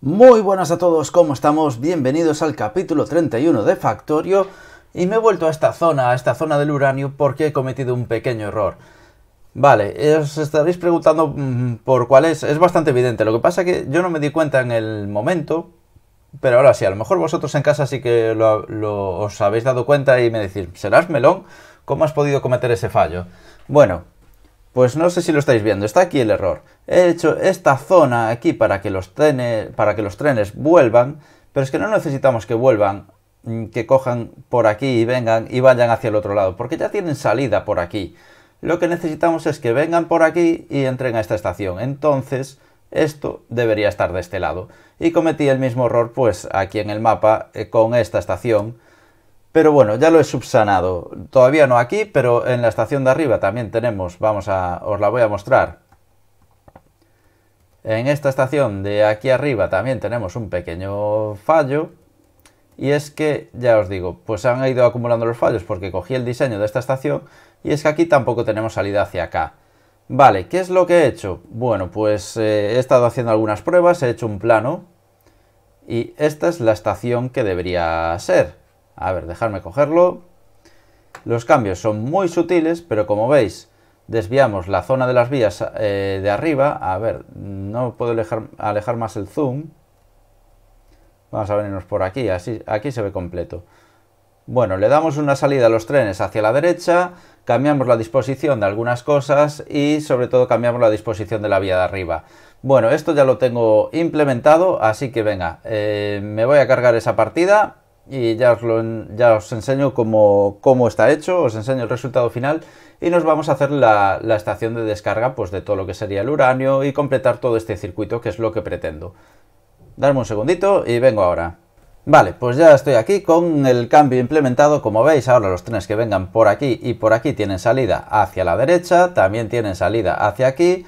Muy buenas a todos, ¿cómo estamos? Bienvenidos al capítulo 31 de Factorio y me he vuelto a esta zona, a esta zona del uranio porque he cometido un pequeño error. Vale, os estaréis preguntando mm, por cuál es, es bastante evidente, lo que pasa es que yo no me di cuenta en el momento, pero ahora sí, a lo mejor vosotros en casa sí que lo, os habéis dado cuenta y me decís, ¿serás melón? ¿Cómo has podido cometer ese fallo? Bueno, pues no sé si lo estáis viendo, está aquí el error. He hecho esta zona aquí para que los trenes, para que los trenes vuelvan, pero es que no necesitamos que vuelvan, mm, que cojan por aquí y vengan y vayan hacia el otro lado, porque ya tienen salida por aquí. Lo que necesitamos es que vengan por aquí y entren a esta estación. Entonces, esto debería estar de este lado. Y cometí el mismo error pues aquí en el mapa eh, con esta estación pero bueno, ya lo he subsanado. Todavía no aquí, pero en la estación de arriba también tenemos, vamos a, os la voy a mostrar. En esta estación de aquí arriba también tenemos un pequeño fallo. Y es que, ya os digo, pues han ido acumulando los fallos porque cogí el diseño de esta estación y es que aquí tampoco tenemos salida hacia acá. Vale, ¿qué es lo que he hecho? Bueno, pues eh, he estado haciendo algunas pruebas, he hecho un plano y esta es la estación que debería ser. A ver, dejarme cogerlo. Los cambios son muy sutiles, pero como veis, desviamos la zona de las vías eh, de arriba. A ver, no puedo alejar, más el zoom. Vamos a venirnos por aquí, así aquí se ve completo. Bueno, le damos una salida a los trenes hacia la derecha, cambiamos la disposición de algunas cosas y sobre todo cambiamos la disposición de la vía de arriba. Bueno, esto ya lo tengo implementado, así que venga, eh, me voy a cargar esa partida y ya os, enseño cómo, está hecho, os enseño el resultado final y nos vamos a hacer la, estación de descarga pues, de todo lo que sería el uranio y completar todo este circuito que es lo que pretendo. Darme un segundito y vengo ahora. Vale, pues ya estoy aquí con el cambio implementado. Como veis, ahora los trenes que vengan por aquí y por aquí tienen salida hacia la derecha, también tienen salida hacia aquí.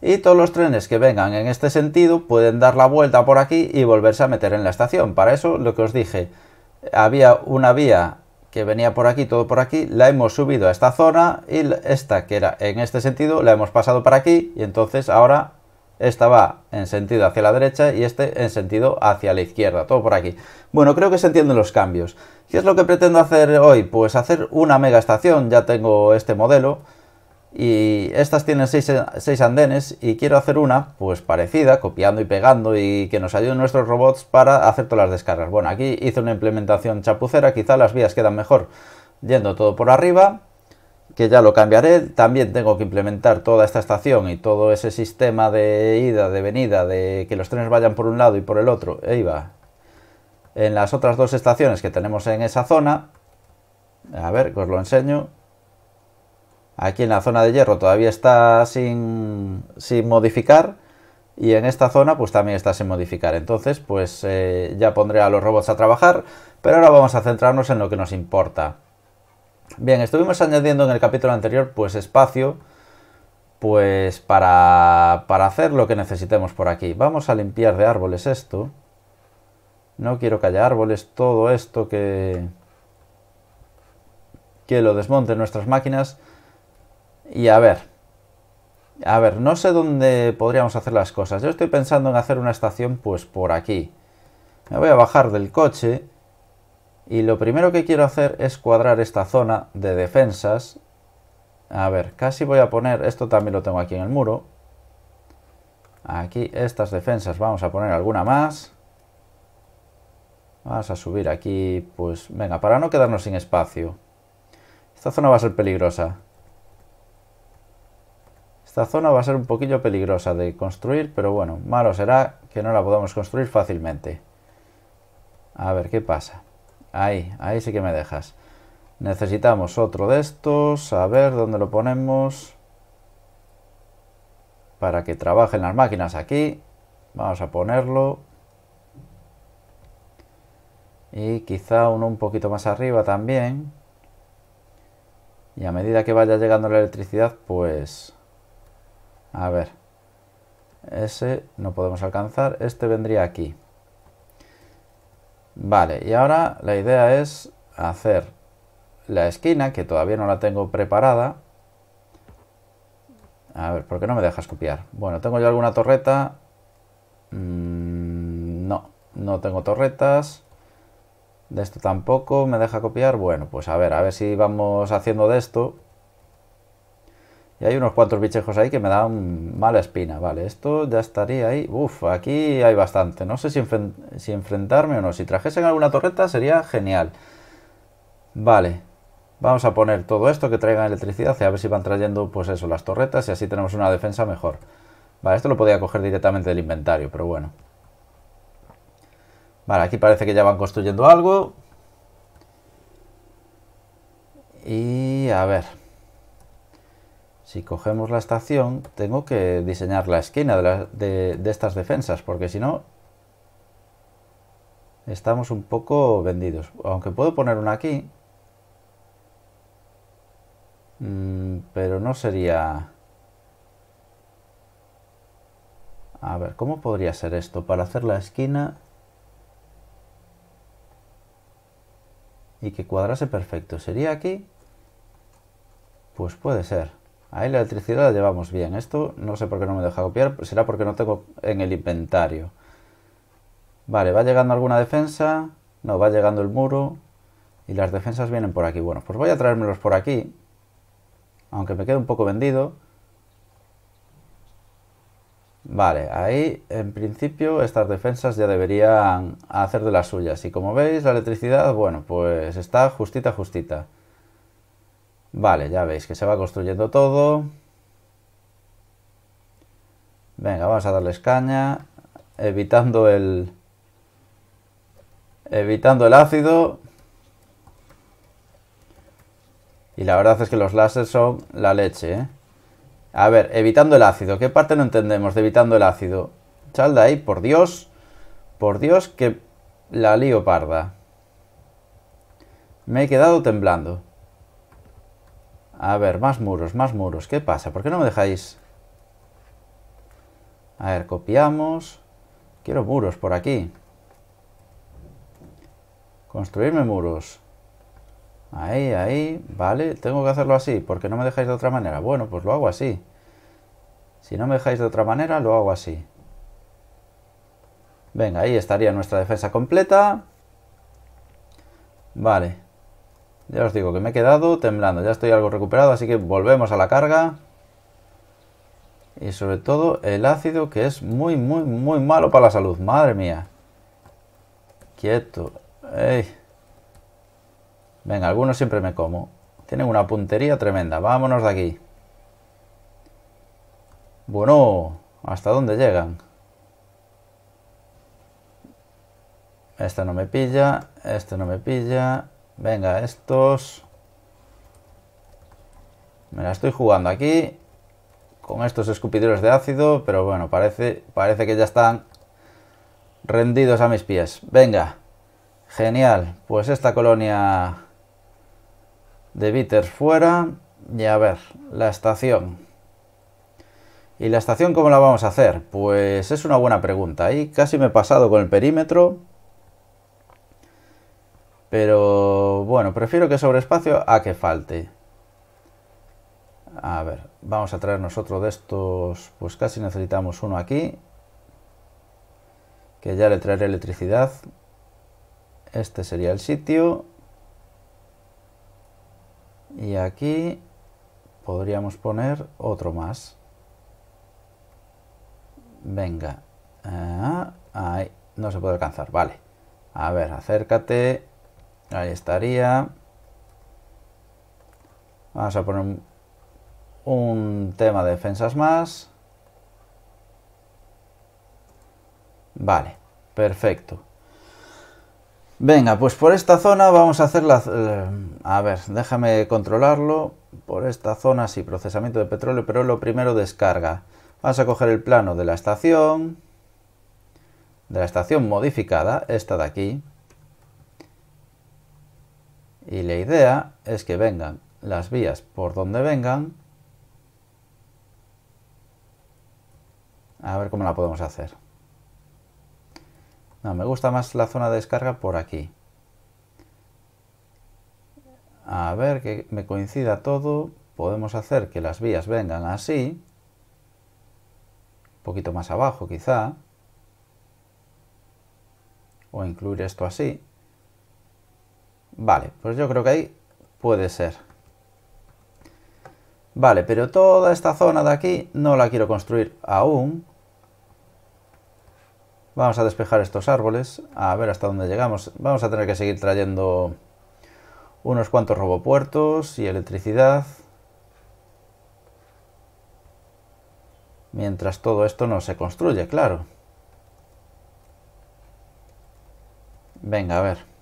Y todos los trenes que vengan en este sentido pueden dar la vuelta por aquí y volverse a meter en la estación. Para eso, lo que os dije, había una vía que venía por aquí, todo por aquí, la hemos subido a esta zona y esta que era en este sentido la hemos pasado para aquí y entonces ahora esta va en sentido hacia la derecha y este en sentido hacia la izquierda, todo por aquí. Bueno, creo que se entienden los cambios. ¿Qué es lo que pretendo hacer hoy? Pues hacer una mega estación, ya tengo este modelo, y estas tienen seis andenes y quiero hacer una pues parecida, copiando y pegando y que nos ayuden nuestros robots para hacer todas las descargas. Bueno, aquí hice una implementación chapucera, quizá las vías quedan mejor yendo todo por arriba, que ya lo cambiaré. También tengo que implementar toda esta estación y todo ese sistema de ida, de venida, de que los trenes vayan por un lado y por el otro, e iba en las otras dos estaciones que tenemos en esa zona. A ver, que os lo enseño. Aquí en la zona de hierro todavía está sin, modificar y en esta zona pues también está sin modificar. Entonces pues eh, ya pondré a los robots a trabajar, pero ahora vamos a centrarnos en lo que nos importa. Bien, estuvimos añadiendo en el capítulo anterior pues espacio pues para, para hacer lo que necesitemos por aquí. Vamos a limpiar de árboles esto. No quiero que haya árboles, todo esto que, que lo desmonten nuestras máquinas. Y a ver, a ver, no sé dónde podríamos hacer las cosas. Yo estoy pensando en hacer una estación pues por aquí. Me voy a bajar del coche y lo primero que quiero hacer es cuadrar esta zona de defensas. A ver, casi voy a poner, esto también lo tengo aquí en el muro. Aquí estas defensas, vamos a poner alguna más. Vamos a subir aquí, pues venga, para no quedarnos sin espacio. Esta zona va a ser peligrosa. Esta zona va a ser un poquillo peligrosa de construir, pero bueno, malo será que no la podamos construir fácilmente. A ver, ¿qué pasa? Ahí, ahí sí que me dejas. Necesitamos otro de estos, a ver dónde lo ponemos. Para que trabajen las máquinas aquí. Vamos a ponerlo. Y quizá uno un poquito más arriba también. Y a medida que vaya llegando la electricidad, pues a ver, ese no podemos alcanzar, este vendría aquí. Vale, y ahora la idea es hacer la esquina, que todavía no la tengo preparada. A ver, ¿por qué no me dejas copiar? Bueno, ¿tengo yo alguna torreta? Mm, no, no tengo torretas. De esto tampoco me deja copiar. Bueno, pues a ver, a ver si vamos haciendo de esto hay unos cuantos bichejos ahí que me dan mala espina. Vale, esto ya estaría ahí. Uf, aquí hay bastante. No sé si, enfrentarme o no. Si trajesen alguna torreta sería genial. Vale. Vamos a poner todo esto que traigan electricidad y a ver si van trayendo, pues eso, las torretas y así tenemos una defensa mejor. Vale, esto lo podía coger directamente del inventario, pero bueno. Vale, aquí parece que ya van construyendo algo. Y a ver si cogemos la estación, tengo que diseñar la esquina de, estas defensas, porque si no, estamos un poco vendidos. Aunque puedo poner una aquí, mm, pero no sería... A ver, ¿cómo podría ser esto? Para hacer la esquina... Y que cuadrase perfecto. ¿Sería aquí? Pues puede ser. Ahí la electricidad la llevamos bien. Esto no sé por qué no me deja copiar. Será porque no tengo en el inventario. Vale, va llegando alguna defensa. No, va llegando el muro. Y las defensas vienen por aquí. Bueno, pues voy a traérmelos por aquí. Aunque me quede un poco vendido. Vale, ahí en principio estas defensas ya deberían hacer de las suyas. Y como veis, la electricidad, bueno, pues está justita, justita. Vale, ya veis que se va construyendo todo. Venga, vamos a darle escaña. Evitando el... Evitando el ácido. Y la verdad es que los láseres son la leche, ¿eh? A ver, evitando el ácido. ¿Qué parte no entendemos de evitando el ácido? Chalda ahí, por Dios. Por Dios que la lío parda. Me he quedado temblando. A ver, más muros, más muros. ¿Qué pasa? ¿Por qué no me dejáis? A ver, copiamos. Quiero muros por aquí. Construirme muros. Ahí, ahí. Vale, tengo que hacerlo así. ¿Por qué no me dejáis de otra manera? Bueno, pues lo hago así. Si no me dejáis de otra manera, lo hago así. Venga, ahí estaría nuestra defensa completa. Vale. Ya os digo que me he quedado temblando, ya estoy algo recuperado, así que volvemos a la carga. Y sobre todo el ácido que es muy, muy, muy malo para la salud. Madre mía. Quieto. Venga, algunos siempre me como. Tienen una puntería tremenda. Vámonos de aquí. Bueno, ¿hasta dónde llegan? Esta no me pilla, esta no me pilla, Venga, estos... Me la estoy jugando aquí con estos escupidores de ácido, pero bueno, parece, parece que ya están rendidos a mis pies. Venga, genial. Pues esta colonia de bitters fuera. Y a ver, la estación. ¿Y la estación cómo la vamos a hacer? Pues es una buena pregunta. y casi me he pasado con el perímetro. Pero bueno, prefiero que sobre espacio a que falte. A ver, vamos a traer nosotros de estos, pues casi necesitamos uno aquí. Que ya le traeré electricidad. Este sería el sitio. Y aquí podríamos poner otro más. Venga. Ah, ahí. No se puede alcanzar. Vale. A ver, acércate. Ahí estaría. Vamos a poner un tema de defensas más. Vale, perfecto. Venga, pues por esta zona vamos a hacer la... Eh, a ver, déjame controlarlo. Por esta zona sí, procesamiento de petróleo, pero lo primero descarga. Vamos a coger el plano de la estación. De la estación modificada, esta de aquí y la idea es que vengan las vías por donde vengan. A ver cómo la podemos hacer. No, me gusta más la zona de descarga por aquí. A ver que me coincida todo. Podemos hacer que las vías vengan así. Un poquito más abajo quizá. O incluir esto así. Vale, pues yo creo que ahí puede ser. Vale, pero toda esta zona de aquí no la quiero construir aún. Vamos a despejar estos árboles, a ver hasta dónde llegamos. Vamos a tener que seguir trayendo unos cuantos robopuertos y electricidad. Mientras todo esto no se construye, claro. Venga, a ver.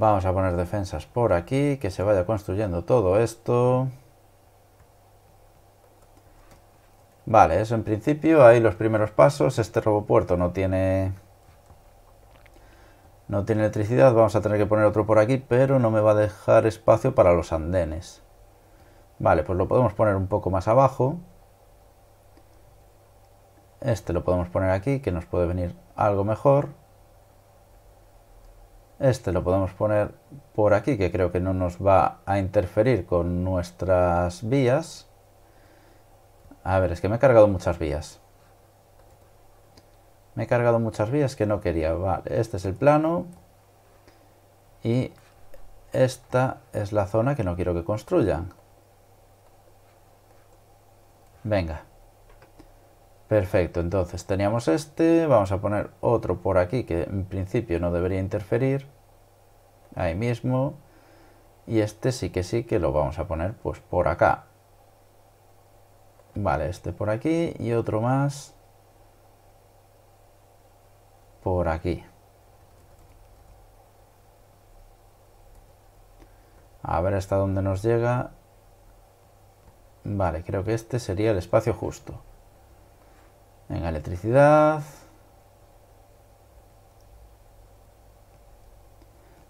Vamos a poner defensas por aquí, que se vaya construyendo todo esto. Vale, eso en principio, ahí los primeros pasos. Este robopuerto no tiene... No tiene electricidad, vamos a tener que poner otro por aquí, pero no me va a dejar espacio para los andenes. Vale, pues lo podemos poner un poco más abajo. Este lo podemos poner aquí, que nos puede venir algo mejor. Este lo podemos poner por aquí, que creo que no nos va a interferir con nuestras vías. A ver, es que me he cargado muchas vías. Me he cargado muchas vías que no quería. Vale, este es el plano. Y esta es la zona que no quiero que construyan. Venga. Perfecto, entonces teníamos este, vamos a poner otro por aquí que en principio no debería interferir, ahí mismo, y este sí que sí que lo vamos a poner pues por acá. Vale, este por aquí y otro más por aquí. A ver hasta dónde nos llega. Vale, creo que este sería el espacio justo. Venga, electricidad.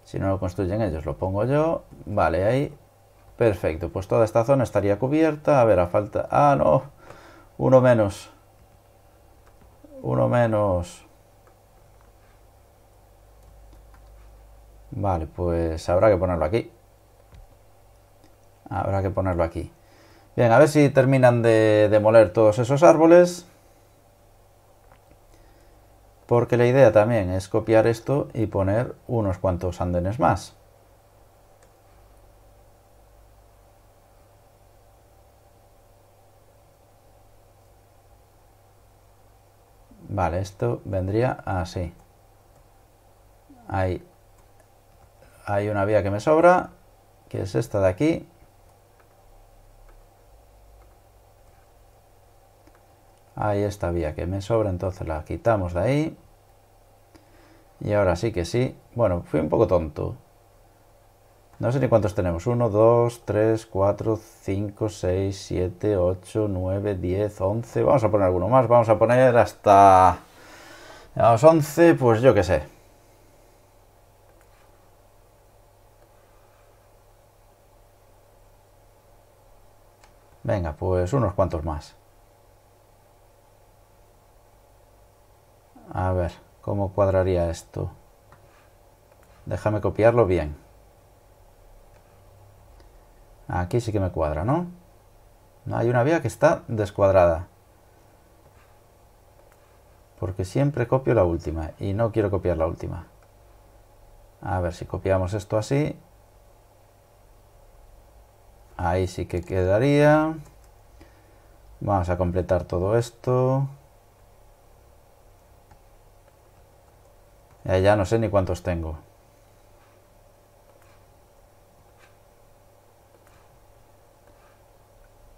Si no lo construyen ellos, lo pongo yo. Vale, ahí. Perfecto, pues toda esta zona estaría cubierta. A ver, a falta... ¡Ah, no! Uno menos. Uno menos. Vale, pues habrá que ponerlo aquí. Habrá que ponerlo aquí. Bien, a ver si terminan de demoler todos esos árboles porque la idea también es copiar esto y poner unos cuantos andenes más. Vale, esto vendría así. Hay, hay una vía que me sobra, que es esta de aquí, Ahí está, vía que me sobra, entonces la quitamos de ahí. Y ahora sí que sí. Bueno, fui un poco tonto. No sé ni cuántos tenemos. 1, 2, 3, 4, 5, 6, 7, 8, 9, 10, 11. Vamos a poner alguno más. Vamos a poner hasta... A los 11, pues yo qué sé. Venga, pues unos cuantos más. A ver, ¿cómo cuadraría esto? Déjame copiarlo bien. Aquí sí que me cuadra, ¿no? Hay una vía que está descuadrada. Porque siempre copio la última y no quiero copiar la última. A ver si copiamos esto así. Ahí sí que quedaría. Vamos a completar todo esto. ya no sé ni cuántos tengo.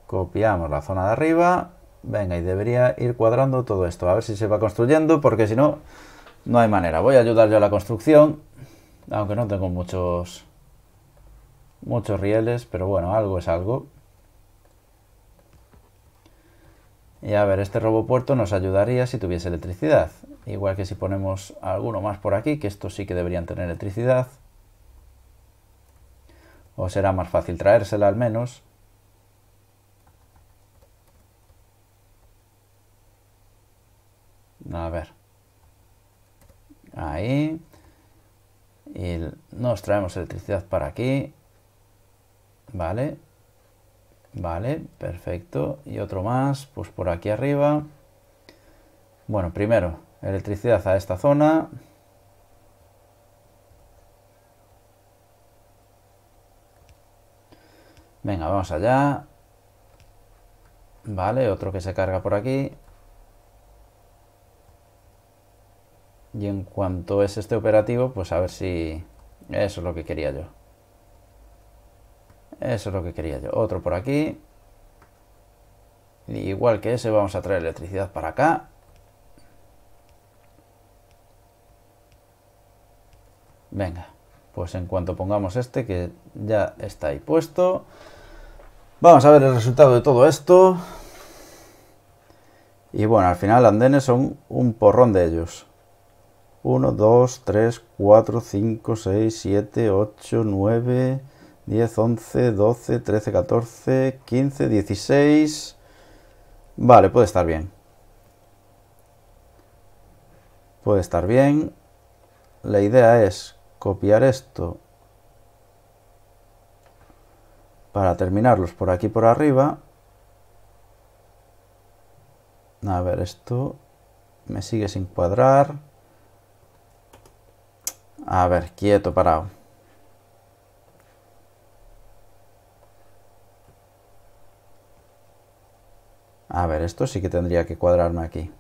Copiamos la zona de arriba. Venga, y debería ir cuadrando todo esto. A ver si se va construyendo, porque si no, no hay manera. Voy a ayudar yo a la construcción. Aunque no tengo muchos, muchos rieles, pero bueno, algo es algo. Y a ver, este robopuerto nos ayudaría si tuviese electricidad. Igual que si ponemos alguno más por aquí, que estos sí que deberían tener electricidad. O será más fácil traérsela al menos. A ver. Ahí. Y nos traemos electricidad para aquí. Vale. Vale, perfecto. Y otro más, pues por aquí arriba. Bueno, primero, electricidad a esta zona. Venga, vamos allá. Vale, otro que se carga por aquí. Y en cuanto es este operativo, pues a ver si... Eso es lo que quería yo. Eso es lo que quería yo. Otro por aquí. igual que ese, vamos a traer electricidad para acá. Venga, pues en cuanto pongamos este, que ya está ahí puesto. Vamos a ver el resultado de todo esto. Y bueno, al final andenes son un porrón de ellos. 1, 2, 3, 4, 5, 6, 7, 8, 9... 10, 11, 12, 13, 14, 15, 16. Vale, puede estar bien. Puede estar bien. La idea es copiar esto para terminarlos por aquí por arriba. A ver, esto me sigue sin cuadrar. A ver, quieto, parado. A ver, esto sí que tendría que cuadrarme aquí.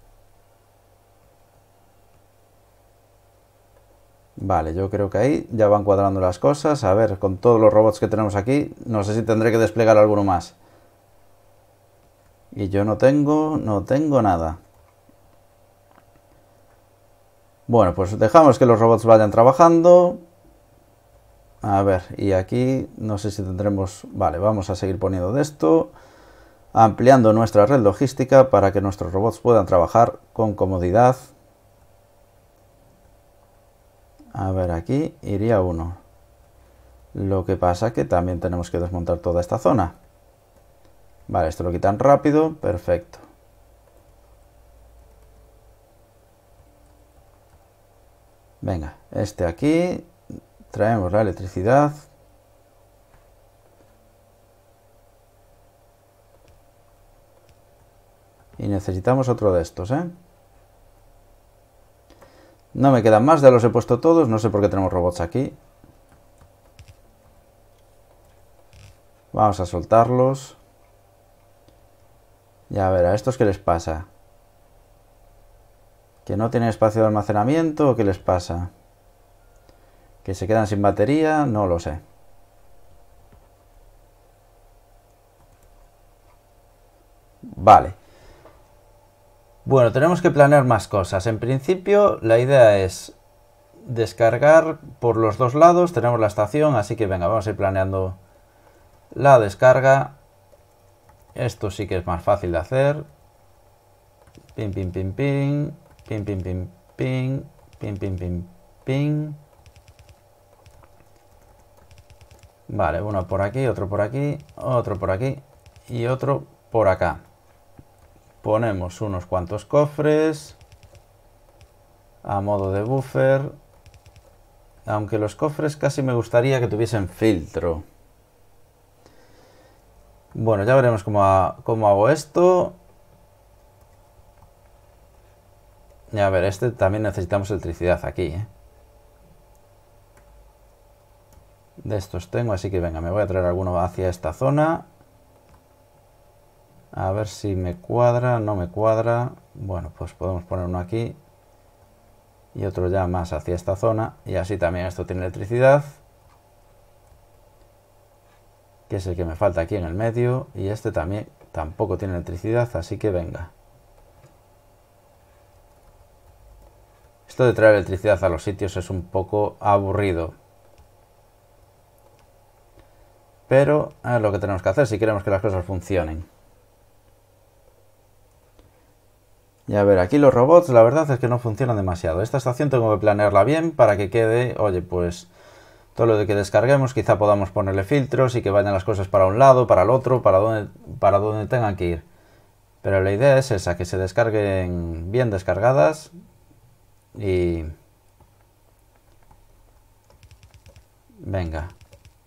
Vale, yo creo que ahí ya van cuadrando las cosas. A ver, con todos los robots que tenemos aquí, no sé si tendré que desplegar alguno más. Y yo no tengo, no tengo nada. Bueno, pues dejamos que los robots vayan trabajando. A ver, y aquí no sé si tendremos... Vale, vamos a seguir poniendo de esto ampliando nuestra red logística para que nuestros robots puedan trabajar con comodidad. A ver, aquí iría uno. Lo que pasa es que también tenemos que desmontar toda esta zona. Vale, esto lo quitan rápido, perfecto. Venga, este aquí, traemos la electricidad, Y necesitamos otro de estos, ¿eh? No me quedan más, ya los he puesto todos. No sé por qué tenemos robots aquí. Vamos a soltarlos. Y a ver, ¿a estos qué les pasa? ¿Que no tienen espacio de almacenamiento o qué les pasa? ¿Que se quedan sin batería? No lo sé. Vale. Bueno, tenemos que planear más cosas. En principio, la idea es descargar por los dos lados. Tenemos la estación, así que venga, vamos a ir planeando la descarga. Esto sí que es más fácil de hacer. Ping, ping, ping, ping. Ping, ping, ping, ping. Ping, ping, Vale, uno por aquí, otro por aquí, otro por aquí y otro por acá ponemos unos cuantos cofres a modo de buffer aunque los cofres casi me gustaría que tuviesen filtro bueno ya veremos cómo, hago esto y a ver este también necesitamos electricidad aquí ¿eh? de estos tengo así que venga me voy a traer alguno hacia esta zona a ver si me cuadra, no me cuadra. Bueno, pues podemos poner uno aquí y otro ya más hacia esta zona. Y así también esto tiene electricidad. Que es el que me falta aquí en el medio. Y este también tampoco tiene electricidad, así que venga. Esto de traer electricidad a los sitios es un poco aburrido. Pero es lo que tenemos que hacer si queremos que las cosas funcionen. Y a ver, aquí los robots la verdad es que no funcionan demasiado. Esta estación tengo que planearla bien para que quede, oye, pues todo lo de que descarguemos, quizá podamos ponerle filtros y que vayan las cosas para un lado, para el otro, para donde, para donde tengan que ir. Pero la idea es esa, que se descarguen bien descargadas y... Venga,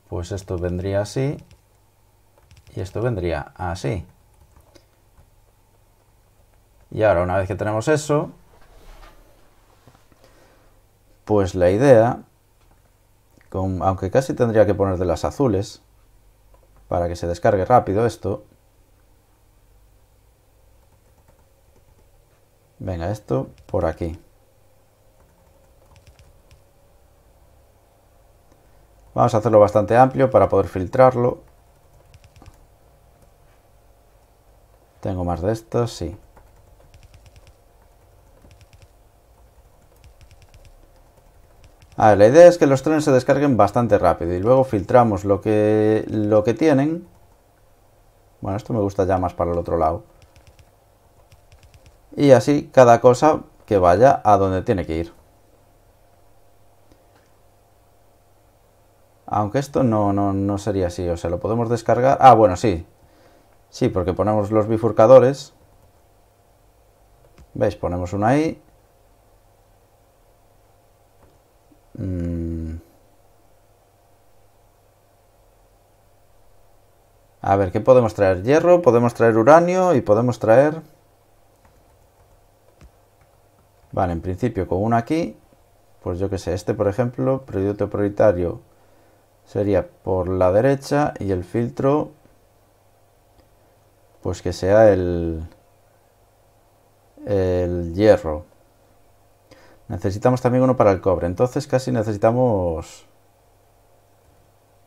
pues esto vendría así y esto vendría así. Y ahora, una vez que tenemos eso, pues la idea, aunque casi tendría que poner de las azules, para que se descargue rápido esto. Venga, esto por aquí. Vamos a hacerlo bastante amplio para poder filtrarlo. Tengo más de estas, sí. la idea es que los trenes se descarguen bastante rápido y luego filtramos lo que, lo que tienen. Bueno, esto me gusta ya más para el otro lado. Y así cada cosa que vaya a donde tiene que ir. Aunque esto no, no, no sería así, o sea, lo podemos descargar. Ah, bueno, sí. Sí, porque ponemos los bifurcadores. ¿Veis? Ponemos uno ahí Mm. A ver, ¿qué podemos traer? Hierro, podemos traer uranio y podemos traer... Vale, en principio con uno aquí, pues yo que sé, este por ejemplo, proyecto prioritario sería por la derecha y el filtro, pues que sea el, el hierro. Necesitamos también uno para el cobre. Entonces casi necesitamos...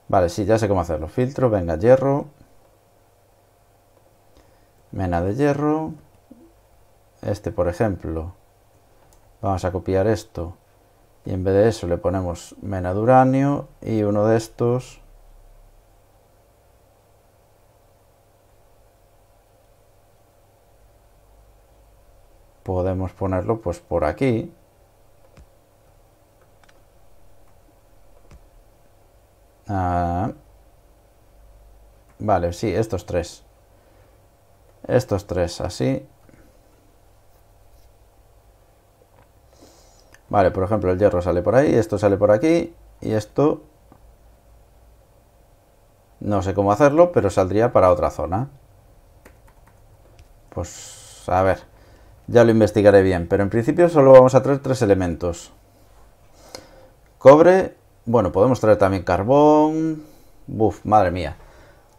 Vale, sí, ya sé cómo hacerlo. Filtro, venga, hierro. Mena de hierro. Este, por ejemplo. Vamos a copiar esto. Y en vez de eso le ponemos mena de uranio y uno de estos... podemos ponerlo pues por aquí Vale, sí, estos tres. Estos tres, así. Vale, por ejemplo, el hierro sale por ahí, esto sale por aquí y esto... No sé cómo hacerlo, pero saldría para otra zona. Pues a ver, ya lo investigaré bien, pero en principio solo vamos a traer tres elementos. Cobre, bueno, podemos traer también carbón... Buf, madre mía.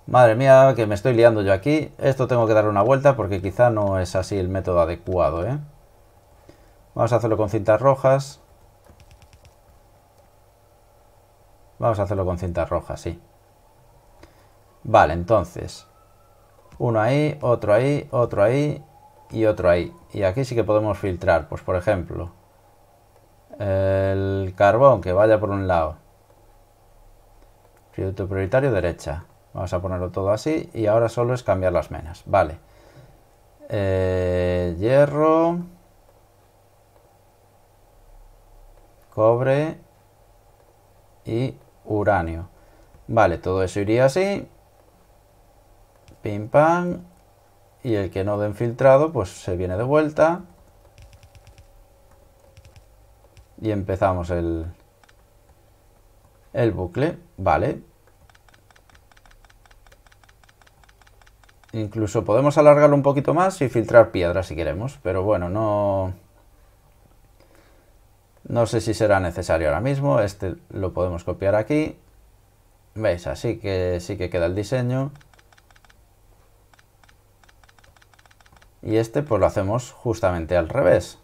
Madre mía, que me estoy liando yo aquí. Esto tengo que darle una vuelta porque quizá no es así el método adecuado, ¿eh? Vamos a hacerlo con cintas rojas. Vamos a hacerlo con cintas rojas, sí. Vale, entonces. Uno ahí, otro ahí, otro ahí y otro ahí. Y aquí sí que podemos filtrar. Pues por ejemplo, el carbón que vaya por un lado. Producto prioritario derecha. Vamos a ponerlo todo así y ahora solo es cambiar las menas. Vale. Eh, hierro. Cobre. Y uranio. Vale, todo eso iría así. Pim pam. Y el que no den filtrado, pues se viene de vuelta. Y empezamos el, el bucle. Vale, Incluso podemos alargarlo un poquito más y filtrar piedra si queremos, pero bueno, no... No sé si será necesario ahora mismo, este lo podemos copiar aquí. ¿Veis? Así que sí que queda el diseño. Y este pues lo hacemos justamente al revés.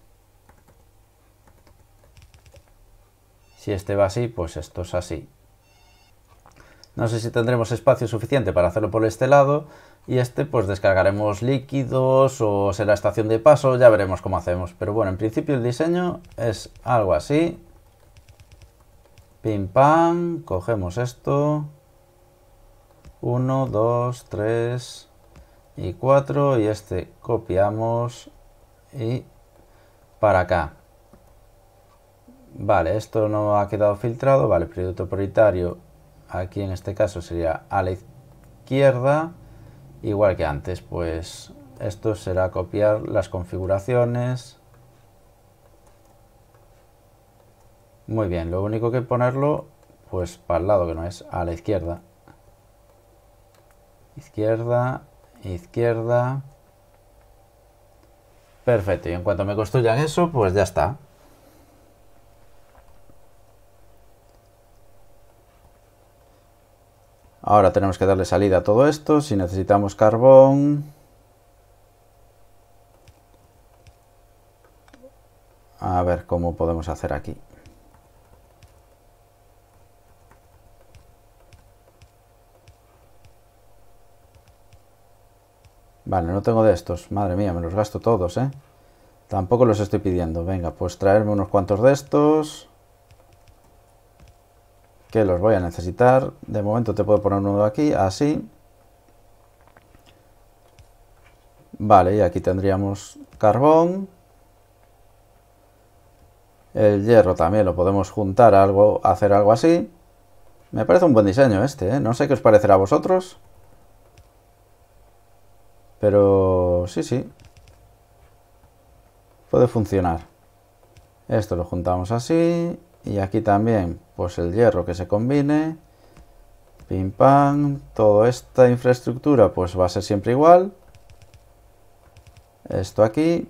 Si este va así, pues esto es así. No sé si tendremos espacio suficiente para hacerlo por este lado, y este pues descargaremos líquidos o será estación de paso, ya veremos cómo hacemos. Pero bueno, en principio el diseño es algo así. Pim pam, cogemos esto. 1, 2, 3 y 4 y este copiamos y para acá. Vale, esto no ha quedado filtrado, vale, producto prioritario aquí en este caso sería a la izquierda igual que antes pues esto será copiar las configuraciones muy bien lo único que ponerlo pues para el lado que no es a la izquierda izquierda izquierda perfecto y en cuanto me construyan eso pues ya está Ahora tenemos que darle salida a todo esto. Si necesitamos carbón... A ver cómo podemos hacer aquí. Vale, no tengo de estos. Madre mía, me los gasto todos, ¿eh? Tampoco los estoy pidiendo. Venga, pues traerme unos cuantos de estos que los voy a necesitar. De momento te puedo poner uno aquí, así. Vale, y aquí tendríamos carbón. El hierro también lo podemos juntar algo, hacer algo así. Me parece un buen diseño este, ¿eh? No sé qué os parecerá a vosotros. Pero sí, sí. Puede funcionar. Esto lo juntamos así. Y aquí también, pues el hierro que se combine. Pim pam. Toda esta infraestructura, pues va a ser siempre igual. Esto aquí.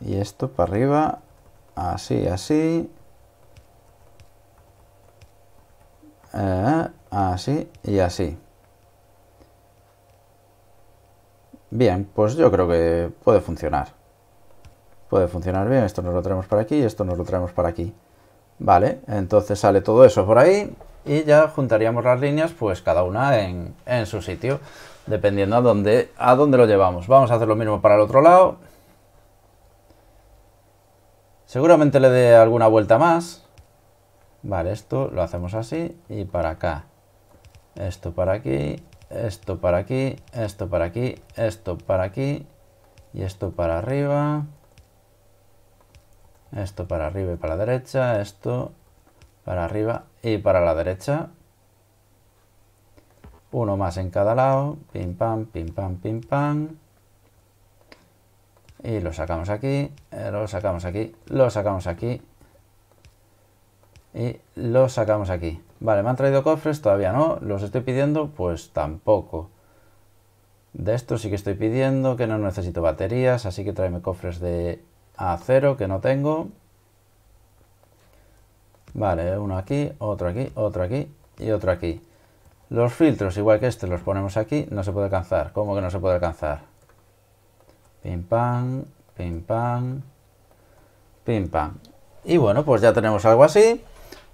Y esto para arriba. Así, así. Eh, así y así. Bien, pues yo creo que puede funcionar puede funcionar bien, esto nos lo traemos para aquí y esto nos lo traemos para aquí. Vale, entonces sale todo eso por ahí y ya juntaríamos las líneas pues cada una en, su sitio, dependiendo a a dónde lo llevamos. Vamos a hacer lo mismo para el otro lado. Seguramente le dé alguna vuelta más. Vale, esto lo hacemos así y para acá. Esto para aquí, esto para aquí, esto para aquí, esto para aquí y esto para arriba. Esto para arriba y para la derecha, esto para arriba y para la derecha. Uno más en cada lado, pim pam, pim pam, pim pam. Y lo sacamos aquí, eh, lo sacamos aquí, lo sacamos aquí y lo sacamos aquí. Vale, me han traído cofres, todavía no, los estoy pidiendo, pues tampoco. De esto sí que estoy pidiendo, que no necesito baterías, así que tráeme cofres de a cero, que no tengo. Vale, uno aquí, otro aquí, otro aquí y otro aquí. Los filtros, igual que este, los ponemos aquí, no se puede alcanzar. ¿Cómo que no se puede alcanzar? Pim pam, pim pam, pim pam. Y bueno, pues ya tenemos algo así.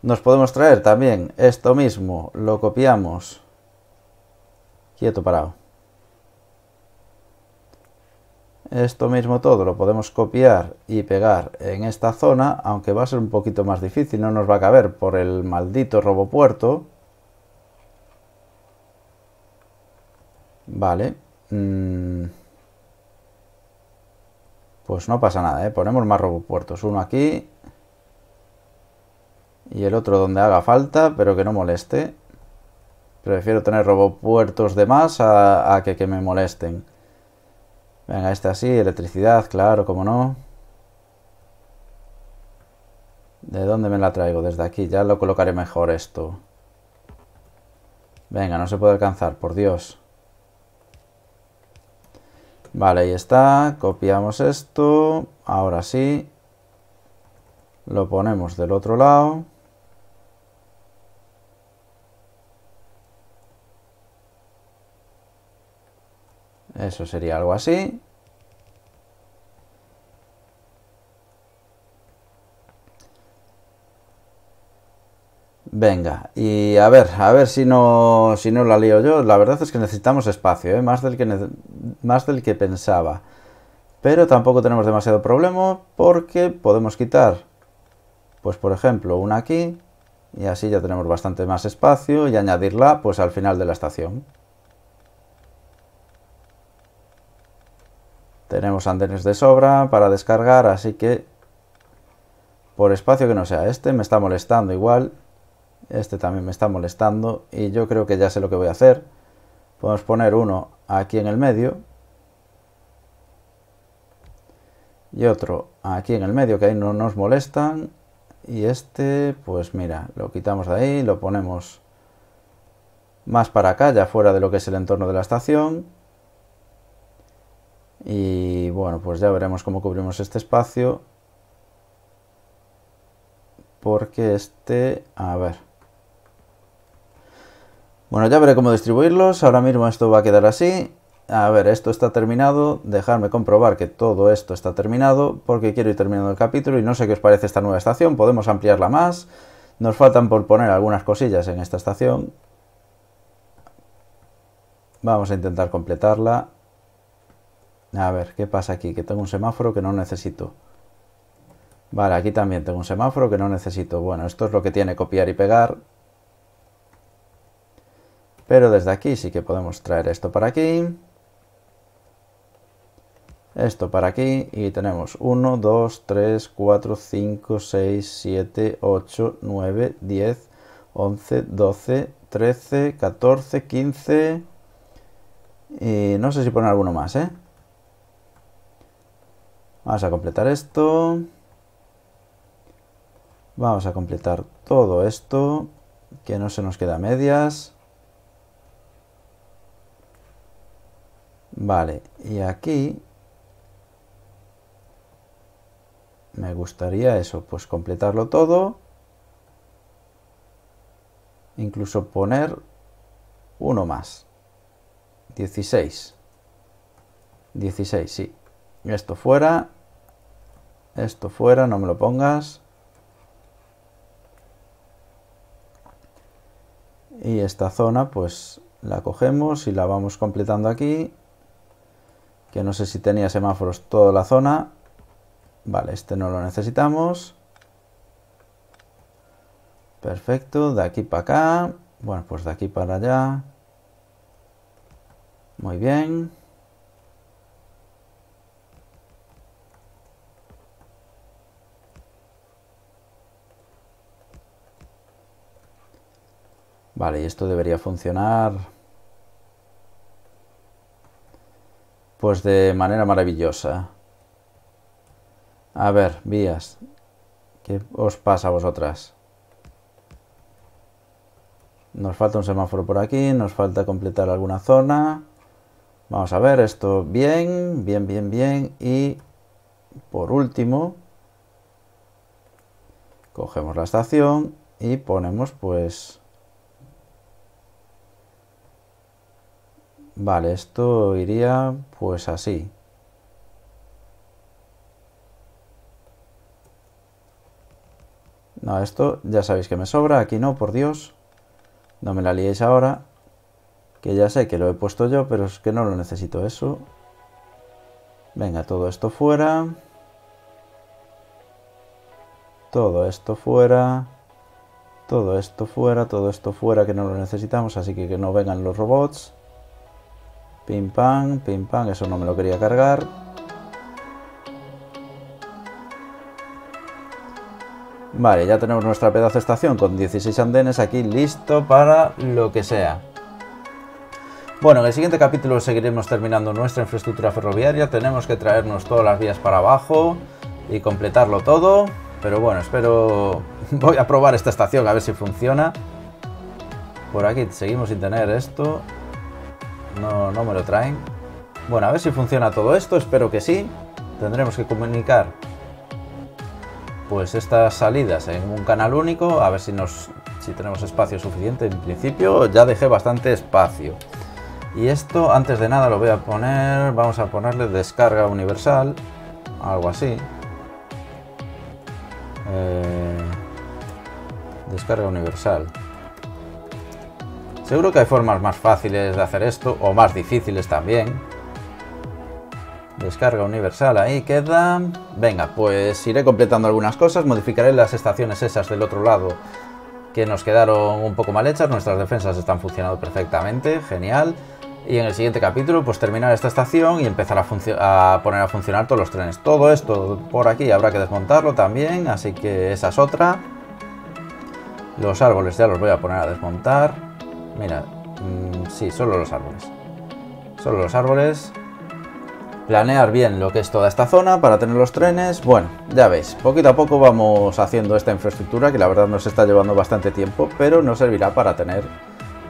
Nos podemos traer también esto mismo, lo copiamos. Quieto, parado. Esto mismo todo lo podemos copiar y pegar en esta zona, aunque va a ser un poquito más difícil, no nos va a caber por el maldito robopuerto. Vale. Mm. Pues no pasa nada, ¿eh? ponemos más robopuertos. Uno aquí y el otro donde haga falta, pero que no moleste. Prefiero tener robopuertos de más a, que me molesten. Venga, esta así electricidad, claro, como no. ¿De dónde me la traigo? Desde aquí, ya lo colocaré mejor esto. Venga, no se puede alcanzar, por Dios. Vale, ahí está, copiamos esto, ahora sí. Lo ponemos del otro lado. Eso sería algo así. Venga, y a ver, a ver si no, si no la lío yo. La verdad es que necesitamos espacio, ¿eh? más, del que más del que pensaba. Pero tampoco tenemos demasiado problema porque podemos quitar, pues por ejemplo, una aquí. Y así ya tenemos bastante más espacio y añadirla pues al final de la estación. Tenemos andenes de sobra para descargar, así que por espacio que no sea este, me está molestando igual. Este también me está molestando y yo creo que ya sé lo que voy a hacer. Podemos poner uno aquí en el medio y otro aquí en el medio que ahí no nos molestan y este pues mira lo quitamos de ahí lo ponemos más para acá ya fuera de lo que es el entorno de la estación y bueno, pues ya veremos cómo cubrimos este espacio. Porque este... A ver. Bueno, ya veré cómo distribuirlos. Ahora mismo esto va a quedar así. A ver, esto está terminado. Dejarme comprobar que todo esto está terminado. Porque quiero ir terminando el capítulo y no sé qué os parece esta nueva estación. Podemos ampliarla más. Nos faltan por poner algunas cosillas en esta estación. Vamos a intentar completarla. A ver, ¿qué pasa aquí? Que tengo un semáforo que no necesito. Vale, aquí también tengo un semáforo que no necesito. Bueno, esto es lo que tiene copiar y pegar. Pero desde aquí sí que podemos traer esto para aquí. Esto para aquí. Y tenemos 1, 2, 3, 4, 5, 6, 7, 8, 9, 10, 11, 12, 13, 14, 15... Y no sé si poner alguno más, ¿eh? Vamos a completar esto. Vamos a completar todo esto, que no se nos queda medias. Vale, y aquí me gustaría eso, pues completarlo todo. Incluso poner uno más. 16. 16, sí. Esto fuera esto fuera, no me lo pongas. Y esta zona pues la cogemos y la vamos completando aquí. Que no sé si tenía semáforos toda la zona. Vale, este no lo necesitamos. Perfecto, de aquí para acá. Bueno, pues de aquí para allá. Muy bien. Vale, y esto debería funcionar pues de manera maravillosa. A ver, vías. ¿Qué os pasa a vosotras? Nos falta un semáforo por aquí, nos falta completar alguna zona. Vamos a ver esto bien, bien, bien, bien. Y por último, cogemos la estación y ponemos pues Vale, esto iría pues así. No, esto ya sabéis que me sobra, aquí no, por Dios. No me la liéis ahora, que ya sé que lo he puesto yo, pero es que no lo necesito eso. Venga, todo esto fuera. Todo esto fuera. Todo esto fuera, todo esto fuera, que no lo necesitamos, así que que no vengan los robots. Pim pam, pim pam, eso no me lo quería cargar. Vale, ya tenemos nuestra pedazo de estación con 16 andenes aquí listo para lo que sea. Bueno, en el siguiente capítulo seguiremos terminando nuestra infraestructura ferroviaria. Tenemos que traernos todas las vías para abajo y completarlo todo. Pero bueno, espero... Voy a probar esta estación a ver si funciona. Por aquí seguimos sin tener esto no, me lo traen. Bueno, a ver si funciona todo esto, espero que sí. Tendremos que comunicar pues estas salidas en un canal único, a ver si, nos, si tenemos espacio suficiente. En principio ya dejé bastante espacio. Y esto, antes de nada, lo voy a poner, vamos a ponerle descarga universal, algo así. Eh, descarga universal. Seguro que hay formas más fáciles de hacer esto, o más difíciles también. Descarga universal, ahí queda. Venga, pues iré completando algunas cosas, modificaré las estaciones esas del otro lado que nos quedaron un poco mal hechas, nuestras defensas están funcionando perfectamente, genial. Y en el siguiente capítulo, pues terminar esta estación y empezar a, a poner a funcionar todos los trenes. Todo esto por aquí habrá que desmontarlo también, así que esa es otra. Los árboles ya los voy a poner a desmontar. Mira, mm, sí, solo los árboles. Solo los árboles. Planear bien lo que es toda esta zona para tener los trenes. Bueno, ya veis, poquito a poco vamos haciendo esta infraestructura que la verdad nos está llevando bastante tiempo, pero nos servirá para tener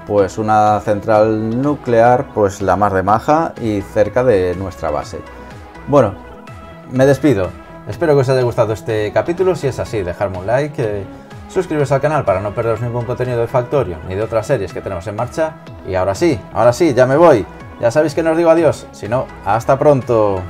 pues una central nuclear pues la más de maja y cerca de nuestra base. Bueno, me despido. Espero que os haya gustado este capítulo. Si es así, dejadme un like. Eh, suscribiros al canal para no perderos ningún contenido de Factorio ni de otras series que tenemos en marcha. Y ahora sí, ahora sí, ya me voy. Ya sabéis que no os digo adiós, sino hasta pronto.